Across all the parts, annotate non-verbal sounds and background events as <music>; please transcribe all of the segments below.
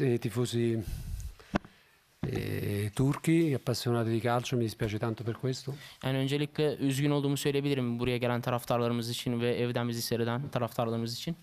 i tifosi e, eh, turki, appassionati di calcio, mi dispiace tanto per questo. Yani öncelikle üzgün olduğumu söyleyebilirim buraya gelen taraftarlarımız için ve evden bizi seyreden taraftarlarımız için.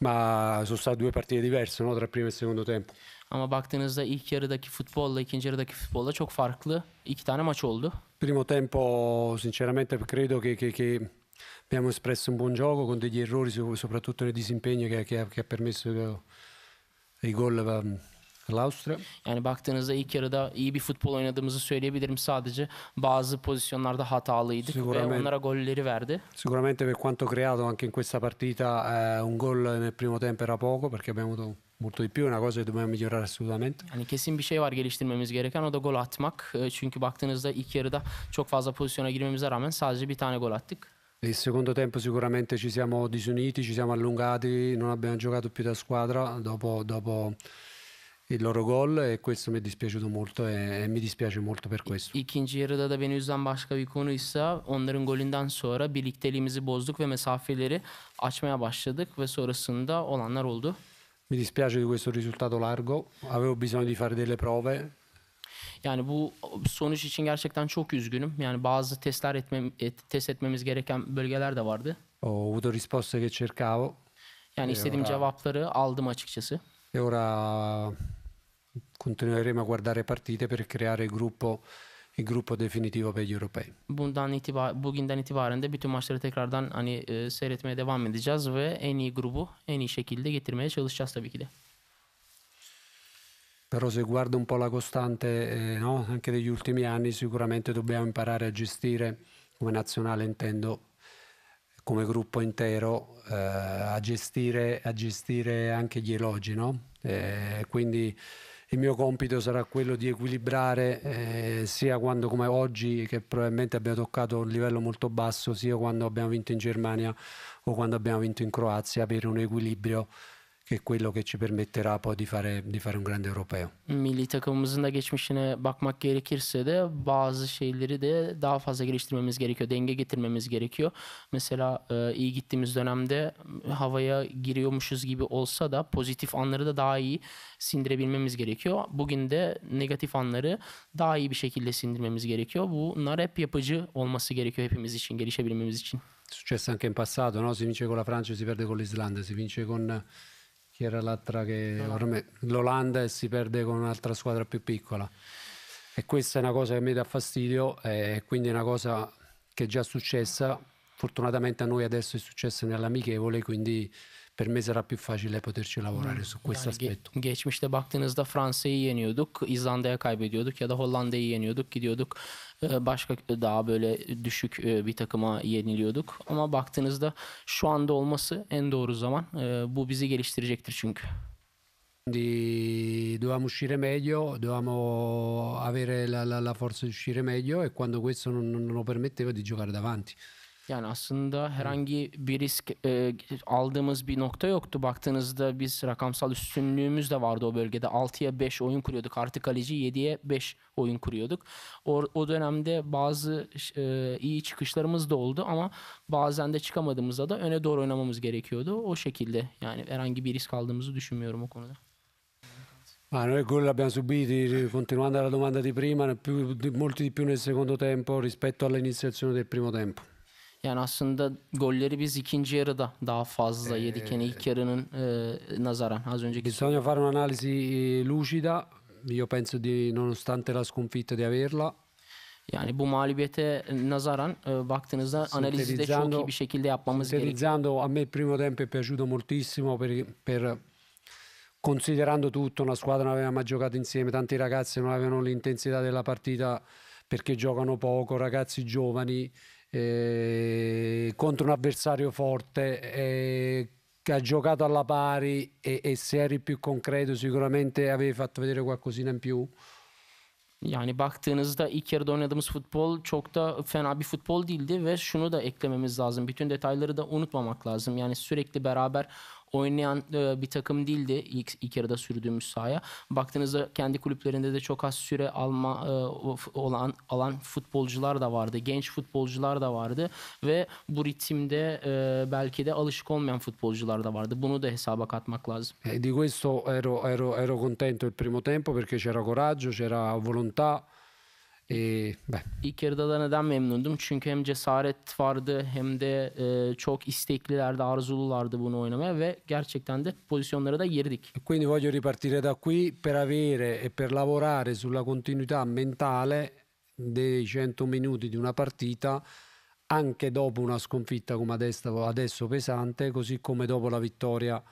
Ma sono state due partite diverse no? tra primo e secondo tempo. Ama baktığınızda ilk yarıdaki futbolla ikinci yarıdaki futbolla çok farklı iki tane maç oldu. Primo tempo sinceramente credo che, che, che abbiamo espresso un buon gioco con degli errori soprattutto nel disimpegno che, che, che ha permesso eh, gol ve Laustre. Yani baktığınızda ilk yarıda iyi bir futbol oynadığımızı söyleyebilirim. Sadece bazı pozisyonlarda hatalıydık ve onlara golleri verdi. Sicuramente per quanto creato anche in questa partita eh, un gol nel primo tempo era poco perché abbiamo avuto molto di più, una cosa che dobbiamo migliorare assolutamente. Yani kesin bir şey var geliştirmemiz gereken o da gol atmak. Ee, çünkü baktığınızda ilk yarıda çok fazla pozisyona girmemize rağmen sadece bir tane gol attık. Il secondo tempo sicuramente ci siamo disuniti, ci siamo allungati, non abbiamo giocato più da squadra dopo, dopo il loro gol e questo mi è dispiaciuto molto e, e mi dispiace molto per questo. İkinci yarıda da beni üzen başka bir konuysa onların golünden sonra birlikteliğimizi bozduk ve mesafeleri açmaya başladık ve sonrasında olanlar oldu. Mi dispiace di questo risultato largo, avevo bisogno di fare delle prove Yani bu sonuç için gerçekten çok üzgünüm. Yani bazı testler etmem, et, test etmemiz gereken bölgeler de vardı. Ho avuto risposte che cercavo. Yani e istediğim ora... cevapları aldım açıkçası. E ora continueremo a guardare partite per creare gruppo il gruppo definitivo per gli europei. Bundan itibar bugünden itibaren de bütün maçları tekrardan hani e, seyretmeye devam edeceğiz ve en iyi grubu en iyi şekilde getirmeye çalışacağız tabii ki de. però se guardo un po' la costante eh, no? anche degli ultimi anni sicuramente dobbiamo imparare a gestire come nazionale intendo come gruppo intero eh, a, gestire, a, gestire, anche gli elogi no? eh, quindi il mio compito sarà quello di equilibrare eh, sia quando come oggi che probabilmente abbiamo toccato un livello molto basso sia quando abbiamo vinto in Germania o quando abbiamo vinto in Croazia per un equilibrio che è quello che ci permetterà poi di fare, di fare un grande europeo. Milli takımımızın da geçmişine bakmak gerekirse de bazı şeyleri de daha fazla geliştirmemiz gerekiyor. Denge getirmemiz gerekiyor. Mesela e, iyi gittiğimiz dönemde havaya giriyormuşuz gibi olsa da pozitif anları da daha iyi sindirebilmemiz gerekiyor. Bugün de negatif anları daha iyi bir şekilde sindirmemiz gerekiyor. Bunlar hep yapıcı olması gerekiyor hepimiz için, gelişebilmemiz için. Successo anche in passato, no? Si vince con la Francia, si perde con l'Islanda, si vince con Chi era l'altra che ormai l'Olanda si perde con un'altra squadra più piccola. E questa è una cosa che mi dà fastidio, eh, e quindi è una cosa che è già successa Fortunatamente a noi adesso è successo nell'amichevole, quindi per me sarà più facile poterci lavorare mm. su questo yani aspetto. Ge geçmişte baktığınızda Fransa'yı yeniyorduk, İzlanda'ya kaybediyorduk ya da Hollanda'yı yeniyorduk, gidiyorduk e, başka daha böyle düşük e, bir takıma yeniliyorduk. Ama baktığınızda şu anda olması en doğru zaman. E, bu bizi geliştirecektir çünkü. Quindi dovevamo uscire meglio, dovevamo avere la, la, la forza di uscire meglio e quando questo non, non lo permetteva di giocare davanti. Yani aslında herhangi bir risk e, aldığımız bir nokta yoktu. Baktığınızda biz rakamsal üstünlüğümüz de vardı o bölgede. 6'ya 5 oyun kuruyorduk. Artı kaleci 7'ye 5 oyun kuruyorduk. O, o dönemde bazı e, iyi çıkışlarımız da oldu ama bazen de çıkamadığımızda da öne doğru oynamamız gerekiyordu. O şekilde yani herhangi bir risk aldığımızı düşünmüyorum o konuda. Ma noi gol li abbiamo subiti, continuando alla domanda di prima, più, di, molti di più nel secondo tempo rispetto all'iniziazione del primo tempo. Yani aslında golleri biz ikinci yarıda daha fazla yedik. Yani ilk yarının e, nazaran az önceki. Bisogna fare un'analisi eh, lucida. Io penso di nonostante la sconfitta di averla yani bu mağlubiyete nazaran e, baktığınızda analizi de çok iyi bir şekilde yapmamız gerekiyor. a me il primo tempo è piaciuto moltissimo per, per considerando tutto una squadra non aveva mai giocato insieme, tanti ragazzi non avevano l'intensità della partita perché giocano poco, ragazzi giovani, E, contro un avversario forte eh, che ha giocato alla pari e, e, se eri più concreto sicuramente avevi fatto vedere qualcosina in più? Yani baktığınızda ilk yarıda oynadığımız futbol çok da fena bir futbol değildi ve şunu da eklememiz lazım. Bütün detayları da unutmamak lazım. Yani sürekli beraber oynayan e, bir takım değildi ilk, ilk yarıda sürdüğümüz sahaya. Baktığınızda kendi kulüplerinde de çok az süre alma e, olan alan futbolcular da vardı. Genç futbolcular da vardı ve bu ritimde e, belki de alışık olmayan futbolcular da vardı. Bunu da hesaba katmak lazım. E, di questo ero, ero, ero contento il primo tempo perché c'era coraggio, c'era volontà Ee, ben. İlk yarıdalarından memnundum. Çünkü hem cesaret vardı hem de e, çok isteklilerdi, arzululardı bunu oynamaya ve gerçekten de pozisyonlara da girdik. Quindi voglio ripartire da qui per avere e per lavorare sulla continuità mentale dei 100 minuti di una partita anche dopo una sconfitta come adesso, adesso pesante, così come dopo la vittoria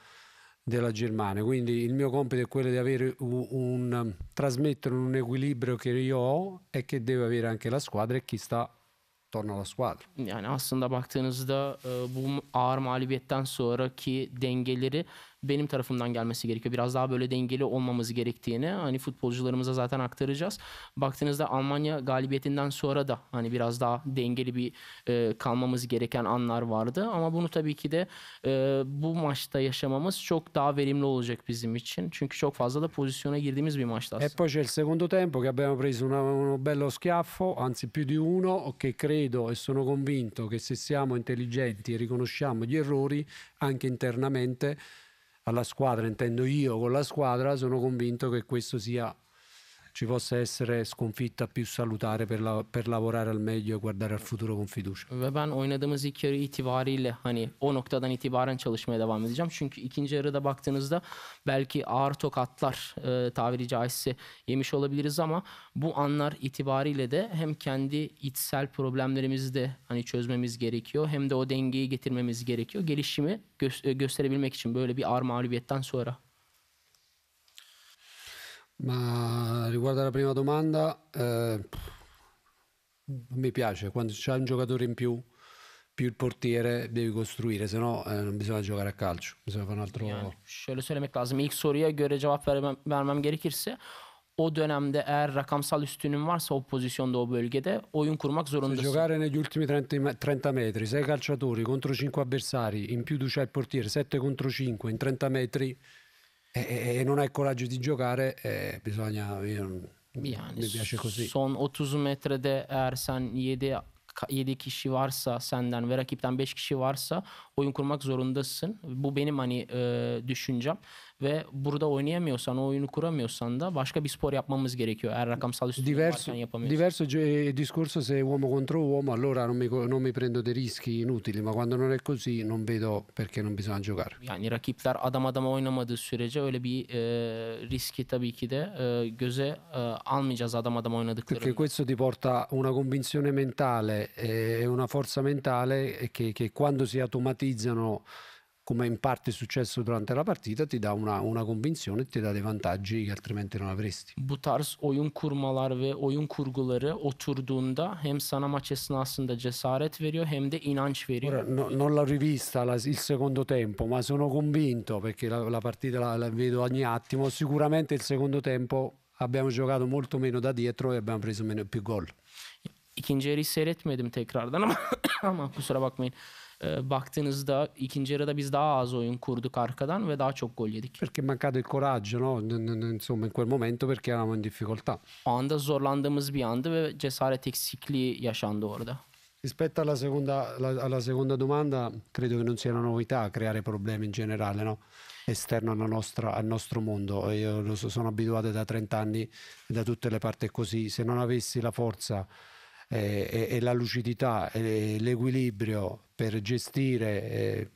della Germania. Quindi il mio compito è quello di avere un, un, trasmettere un equilibrio che io ho e che deve avere anche la squadra e chi sta attorno alla squadra. Yani aslında baktığınızda bu ağır mağlubiyetten sonraki dengeleri benim tarafımdan gelmesi gerekiyor. Biraz daha böyle dengeli olmamız gerektiğini hani futbolcularımıza zaten aktaracağız. Baktığınızda Almanya galibiyetinden sonra da hani biraz daha dengeli bir e, kalmamız gereken anlar vardı. Ama bunu tabii ki de e, bu maçta yaşamamız çok daha verimli olacak bizim için. Çünkü çok fazla da pozisyona girdiğimiz bir maçtı aslında. E poi c'è il secondo tempo che abbiamo preso una, uno bello schiaffo, anzi più di uno, che credo e sono convinto che se siamo intelligenti e riconosciamo gli errori anche internamente alla squadra, intendo io con la squadra, sono convinto che questo sia ci possa essere sconfitta più salutare per, la, per lavorare al meglio e guardare al futuro con fiducia. Ve ben oynadığımız ilk yarı itibariyle hani o noktadan itibaren çalışmaya devam edeceğim. Çünkü ikinci yarıda baktığınızda belki ağır tokatlar e, tabiri caizse yemiş olabiliriz ama bu anlar itibariyle de hem kendi içsel problemlerimizi de hani çözmemiz gerekiyor hem de o dengeyi getirmemiz gerekiyor. Gelişimi gö- e, gösterebilmek için böyle bir ağır mağlubiyetten sonra. Ma riguardo alla prima domanda, eh, mi piace, quando c'è un giocatore in più, più il portiere devi costruire, se no eh, non bisogna giocare a calcio, bisogna fare un altro... Yani şöyle söylemek lazım. İlk soruya göre cevap vermem, gerekirse o dönemde eğer rakamsal üstünün varsa o pozisyonda o bölgede oyun kurmak zorundasın. Se giocare negli ultimi 30, 30 metri, 6 calciatori contro 5 avversari, in più tu c'è il portiere 7 contro 5 in 30 metri E e, e, e non hai coraggio di giocare, e bisogna... Io, yani mi piace così. Son 30 metrede eğer sen 7 7 kişi varsa senden ve rakipten 5 kişi varsa oyun kurmak zorundasın. Bu benim hani e, eh, düşüncem ve burada oynayamıyorsan, o oyunu kuramıyorsan da başka bir spor yapmamız gerekiyor. Eğer rakamsal üstünlük diverso, varken yapamıyorsun. Diverso eh, discorso se uomo contro uomo, allora non mi, non mi prendo dei rischi inutili, ma quando non è così non vedo perché non bisogna giocare. Yani rakipler adam adama oynamadığı sürece öyle bir e, eh, riski tabii ki de e, eh, göze e, eh, almayacağız adam adama oynadıkları. Perché questo ti porta una convinzione mentale e una forza mentale che, che quando si automatizzano come in parte è successo durante la partita, ti dà una, una convinzione e ti dà dei vantaggi che altrimenti non avresti. Bu tarz oyun kurmalar ve oyun kurguları oturduğunda hem sana maç esnasında cesaret veriyor hem de inanç veriyor. Ora, no, non l'ho rivista la, il secondo tempo, ma sono convinto perché la, la partita la, la vedo ogni attimo, sicuramente il secondo tempo abbiamo giocato molto meno da dietro e abbiamo preso meno, più gol. İkinci yarıyı seyretmedim tekrardan ama, <coughs> ama kusura bakmayın e, baktığınızda ikinci yarıda biz daha az oyun kurduk arkadan ve daha çok gol yedik. Perché mancato il coraggio, no? Insomma, in quel momento perché eravamo in difficoltà. O anda zorlandığımız bir andı ve cesaret eksikliği yaşandı orada. Rispetto alla seconda, la, alla seconda domanda, credo che non sia una novità creare problemi in generale, no? esterno nostra, al nostro mondo. Io so, sono abituato da 30 anni da tutte le parti così. Se non avessi la forza e, e la lucidità e l'equilibrio per gestire eh,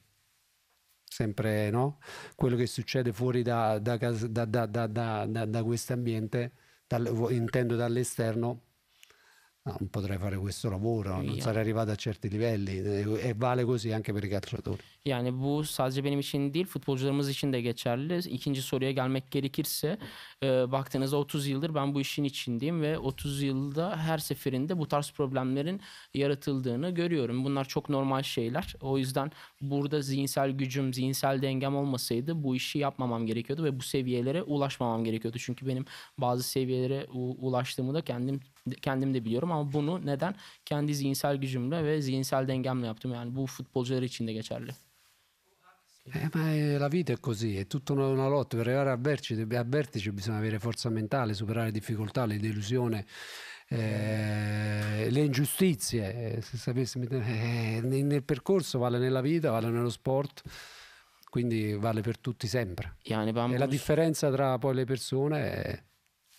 sempre no? quello che succede fuori da, da, da, da questo ambiente, dal, intendo dall'esterno, Ah, non potrei fare questo lavoro, non yani. sarei arrivato a certi livelli eh, e vale così anche per i calciatori. Yani bu sadece benim için değil futbolcularımız için de geçerli. İkinci soruya gelmek gerekirse e, baktığınızda 30 yıldır ben bu işin içindeyim ve 30 yılda her seferinde bu tarz problemlerin yaratıldığını görüyorum. Bunlar çok normal şeyler. O yüzden burada zihinsel gücüm, zihinsel dengem olmasaydı bu işi yapmamam gerekiyordu ve bu seviyelere ulaşmamam gerekiyordu. Çünkü benim bazı seviyelere ulaştığımda kendim kendim de biliyorum ama bunu neden? Kendi zihinsel gücümle ve zihinsel dengemle yaptım. Yani bu futbolcular için de geçerli. Eh, ma è, eh, la vita è così, è tutta una, una lotta. Per arrivare a vertice, al vertice bisogna avere forza mentale, superare le difficoltà, le delusioni. Eh, le ingiustizie, eh, se sapessi, eh, nel, percorso vale nella vita, vale nello sport, quindi vale per tutti sempre. e la differenza tra poi le persone è...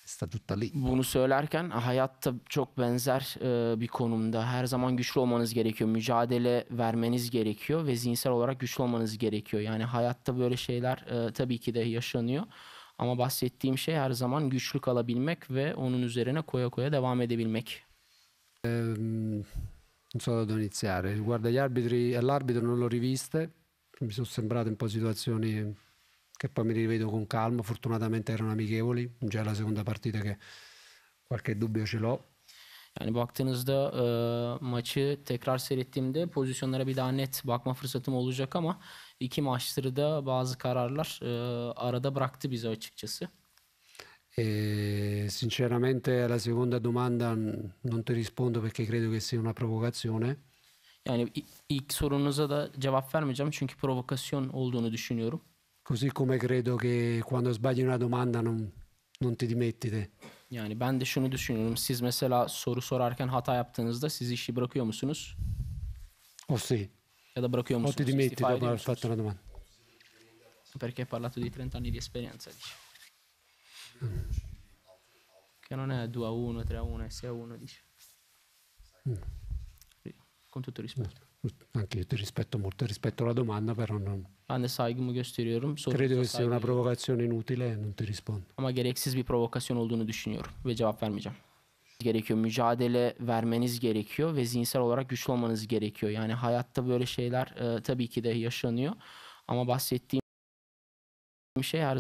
statutta Bunu söylerken hayatta çok benzer e, bir konumda. Her zaman güçlü olmanız gerekiyor. Mücadele vermeniz gerekiyor ve zihinsel olarak güçlü olmanız gerekiyor. Yani hayatta böyle şeyler e, tabii ki de yaşanıyor. Ama bahsettiğim şey her zaman güçlü kalabilmek ve onun üzerine koya koya devam edebilmek. Ehm, non so da dove iniziare. Riguardo agli arbitri, all'arbitro non lo riviste, mi sono sembrate un po' che poi mi rivedo con calma, fortunatamente erano amichevoli, già la seconda partita che qualche dubbio ce l'ho. Yani baktığınızda e, maçı tekrar seyrettiğimde pozisyonlara bir daha net bakma fırsatım olacak ama iki maçları da bazı kararlar e, arada bıraktı bizi açıkçası. E, sinceramente alla seconda domanda non ti rispondo perché credo che sia una provocazione. Yani ilk sorunuza da cevap vermeyeceğim çünkü provokasyon olduğunu düşünüyorum. Così come credo che quando sbagli una domanda non, non te dimettite. Yani ben de şunu düşünüyorum. Siz mesela soru sorarken hata yaptığınızda siz işi bırakıyor musunuz? O sì. Ya da bırakıyor musunuz? O te dimetti dopo aver fatto una domanda. Perché hai parlato di 30 anni di esperienza, dici. Mm. Che non è 2 a 1, 3 a 1, 6 a 1, dici. Mm. Con tutto il rispetto. Anche io ti rispetto molto, rispetto alla domanda, però non... Ben ah, de saygımı gösteriyorum. Soru Credo che sia una provocazione inutile e non ti rispondo. Ama gereksiz bir provokasyon olduğunu düşünüyorum ve cevap vermeyeceğim. Gerekiyor, mücadele vermeniz gerekiyor ve zihinsel olarak güçlü olmanız gerekiyor. Yani hayatta böyle şeyler e, tabii ki de yaşanıyor. Ama bahsettiğim şey her